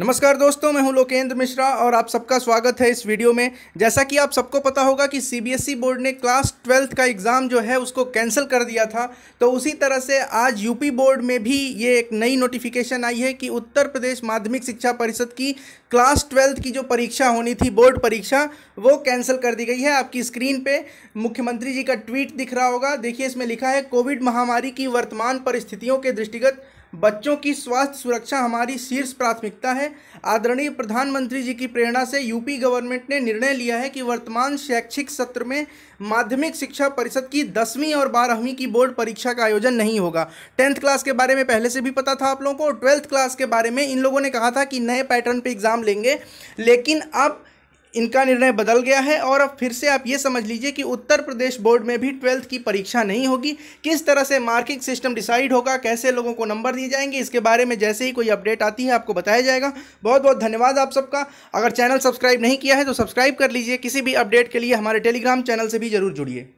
नमस्कार दोस्तों मैं हूं लोकेंद्र मिश्रा और आप सबका स्वागत है इस वीडियो में जैसा कि आप सबको पता होगा कि सीबीएसई e बोर्ड ने क्लास ट्वेल्थ का एग्ज़ाम जो है उसको कैंसिल कर दिया था तो उसी तरह से आज यूपी बोर्ड में भी ये एक नई नोटिफिकेशन आई है कि उत्तर प्रदेश माध्यमिक शिक्षा परिषद की क्लास ट्वेल्थ की जो परीक्षा होनी थी बोर्ड परीक्षा वो कैंसिल कर दी गई है आपकी स्क्रीन पर मुख्यमंत्री जी का ट्वीट दिख रहा होगा देखिए इसमें लिखा है कोविड महामारी की वर्तमान परिस्थितियों के दृष्टिगत बच्चों की स्वास्थ्य सुरक्षा हमारी शीर्ष प्राथमिकता है आदरणीय प्रधानमंत्री जी की प्रेरणा से यूपी गवर्नमेंट ने निर्णय लिया है कि वर्तमान शैक्षिक सत्र में माध्यमिक शिक्षा परिषद की दसवीं और बारहवीं की बोर्ड परीक्षा का आयोजन नहीं होगा टेंथ क्लास के बारे में पहले से भी पता था आप लोगों को और ट्वेल्थ क्लास के बारे में इन लोगों ने कहा था कि नए पैटर्न पर एग्ज़ाम लेंगे लेकिन अब इनका निर्णय बदल गया है और अब फिर से आप ये समझ लीजिए कि उत्तर प्रदेश बोर्ड में भी ट्वेल्थ की परीक्षा नहीं होगी किस तरह से मार्किंग सिस्टम डिसाइड होगा कैसे लोगों को नंबर दिए जाएंगे इसके बारे में जैसे ही कोई अपडेट आती है आपको बताया जाएगा बहुत बहुत धन्यवाद आप सबका अगर चैनल सब्सक्राइब नहीं किया है तो सब्सक्राइब कर लीजिए किसी भी अपडेट के लिए हमारे टेलीग्राम चैनल से भी जरूर जुड़िए